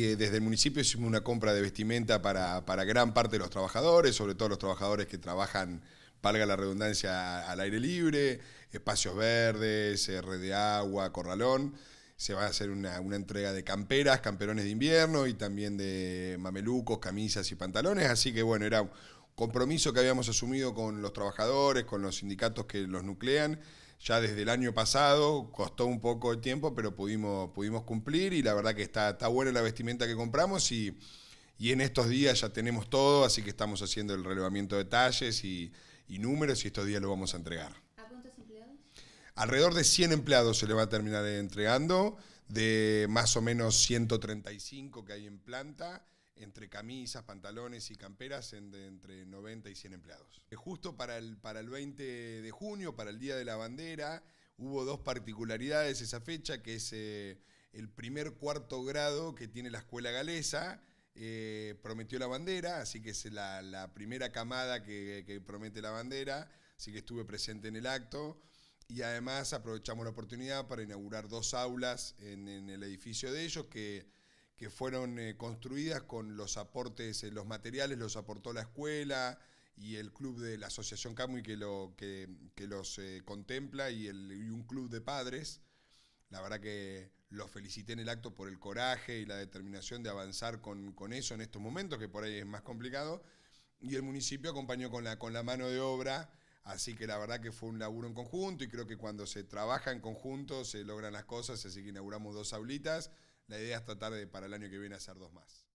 Eh, desde el municipio hicimos una compra de vestimenta para, gran parte de los trabajadores, sobre todo los trabajadores que trabajan, valga la redundancia, al aire libre, espacios verdes, eh, red de agua, corralón. Se va a hacer una, una entrega de camperas, camperones de invierno y también de mamelucos, camisas y pantalones. Así que bueno, era un compromiso que habíamos asumido con los trabajadores, con los sindicatos que los nuclean ya desde el año pasado, costó un poco de tiempo, pero pudimos, pudimos cumplir y la verdad que está, está buena la vestimenta que compramos y, y en estos días ya tenemos todo, así que estamos haciendo el relevamiento de talles y, y números y estos días lo vamos a entregar. ¿A cuántos empleados? Alrededor de 100 empleados se le va a terminar entregando, de más o menos 135 que hay en planta entre camisas, pantalones y camperas entre 90 y 100 empleados. Eh, justo para el, para el 20 de junio, para el Día de la Bandera, hubo dos particularidades esa fecha, que es eh, el primer cuarto grado que tiene la escuela galesa, eh, prometió la bandera, así que es la, primera camada que, promete la bandera, así que estuve presente en el acto y además aprovechamos la oportunidad para inaugurar dos aulas en, en, el edificio de ellos que que fueron eh, construidas con los aportes, eh, los materiales los aportó la escuela y el club de la Asociación Camuy que, lo, que, los eh, contempla y, un club de padres. La verdad que los felicité en el acto por el coraje y la determinación de avanzar con, eso en estos momentos, que por ahí es más complicado. Y el municipio acompañó la, con la mano de obra, así que la verdad que fue un laburo en conjunto y creo que cuando se trabaja en conjunto se logran las cosas, así que inauguramos dos aulitas la idea es tratar de para el año que viene hacer dos más.